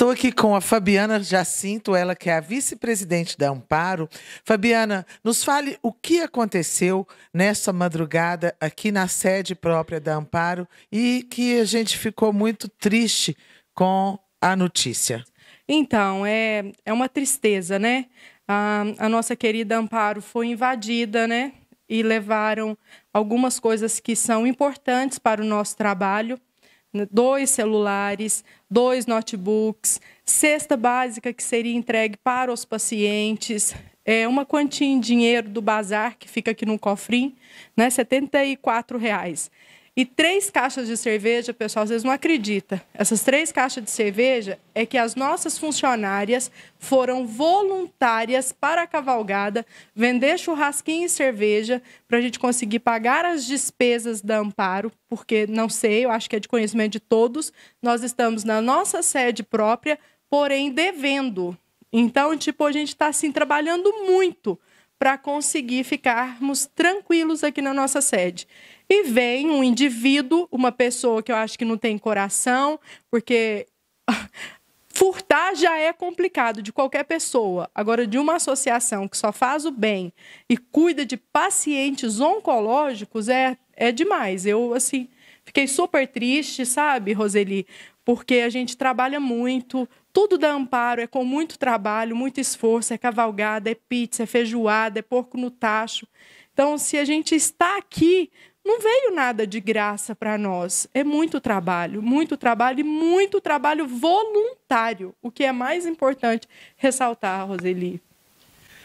Estou aqui com a Fabiana Jacinto, ela que é a vice-presidente da Amparo. Fabiana, nos fale o que aconteceu nessa madrugada aqui na sede própria da Amparo e que a gente ficou muito triste com a notícia. Então, é, é uma tristeza, né? A, a nossa querida Amparo foi invadida, né? E levaram algumas coisas que são importantes para o nosso trabalho. Né, dois celulares, dois notebooks, cesta básica que seria entregue para os pacientes, é, uma quantia em dinheiro do bazar que fica aqui no cofrinho, né, R$ 74. Reais. E três caixas de cerveja, pessoal, vocês não acreditam. Essas três caixas de cerveja é que as nossas funcionárias foram voluntárias para a cavalgada, vender churrasquinho e cerveja, para a gente conseguir pagar as despesas da Amparo, porque não sei, eu acho que é de conhecimento de todos. Nós estamos na nossa sede própria, porém devendo. Então, tipo, a gente está assim trabalhando muito para conseguir ficarmos tranquilos aqui na nossa sede. E vem um indivíduo, uma pessoa que eu acho que não tem coração, porque furtar já é complicado de qualquer pessoa. Agora, de uma associação que só faz o bem e cuida de pacientes oncológicos é, é demais. Eu, assim, fiquei super triste, sabe, Roseli? Porque a gente trabalha muito, tudo dá amparo, é com muito trabalho, muito esforço, é cavalgada, é pizza, é feijoada, é porco no tacho. Então, se a gente está aqui, não veio nada de graça para nós. É muito trabalho, muito trabalho e muito trabalho voluntário, o que é mais importante ressaltar, Roseli.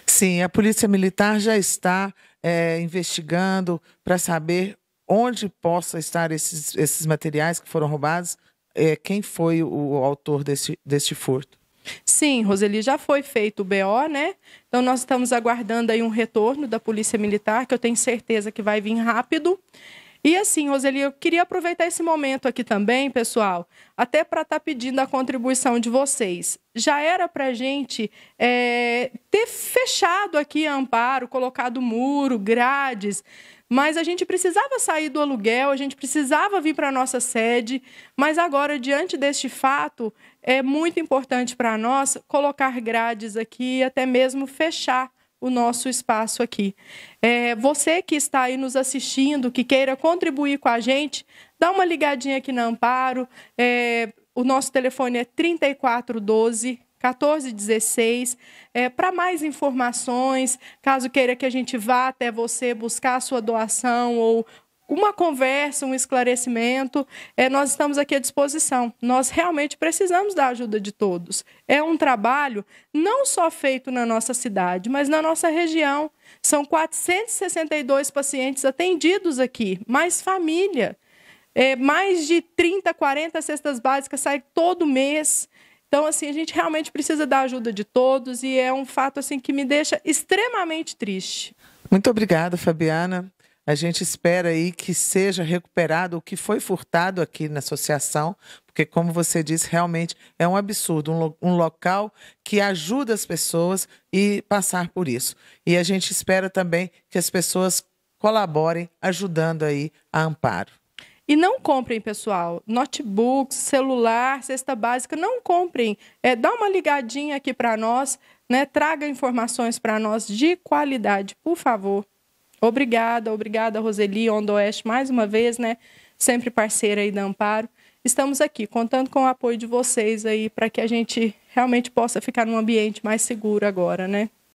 Sim, a Polícia Militar já está é, investigando para saber onde possa estar esses, esses materiais que foram roubados é, quem foi o autor desse, desse furto? Sim, Roseli, já foi feito o BO, né? Então nós estamos aguardando aí um retorno da Polícia Militar, que eu tenho certeza que vai vir rápido. E assim, Roseli, eu queria aproveitar esse momento aqui também, pessoal, até para estar tá pedindo a contribuição de vocês. Já era para a gente é, ter fechado aqui Amparo, colocado muro, grades, mas a gente precisava sair do aluguel, a gente precisava vir para a nossa sede, mas agora, diante deste fato, é muito importante para nós colocar grades aqui, até mesmo fechar o nosso espaço aqui. É, você que está aí nos assistindo, que queira contribuir com a gente, dá uma ligadinha aqui na Amparo. É, o nosso telefone é 3412 1416. É, Para mais informações, caso queira que a gente vá até você buscar a sua doação ou uma conversa, um esclarecimento, é, nós estamos aqui à disposição. Nós realmente precisamos da ajuda de todos. É um trabalho não só feito na nossa cidade, mas na nossa região. São 462 pacientes atendidos aqui, mais família. É, mais de 30, 40 cestas básicas saem todo mês. Então, assim, a gente realmente precisa da ajuda de todos e é um fato assim que me deixa extremamente triste. Muito obrigada, Fabiana. A gente espera aí que seja recuperado o que foi furtado aqui na associação, porque, como você disse, realmente é um absurdo um, lo um local que ajuda as pessoas e passar por isso. E a gente espera também que as pessoas colaborem ajudando aí a Amparo. E não comprem, pessoal, notebooks, celular, cesta básica, não comprem. É, dá uma ligadinha aqui para nós, né? Traga informações para nós de qualidade, por favor. Obrigada, obrigada, Roseli Onda Oeste, mais uma vez, né? Sempre parceira aí da Amparo. Estamos aqui contando com o apoio de vocês aí para que a gente realmente possa ficar num ambiente mais seguro agora, né?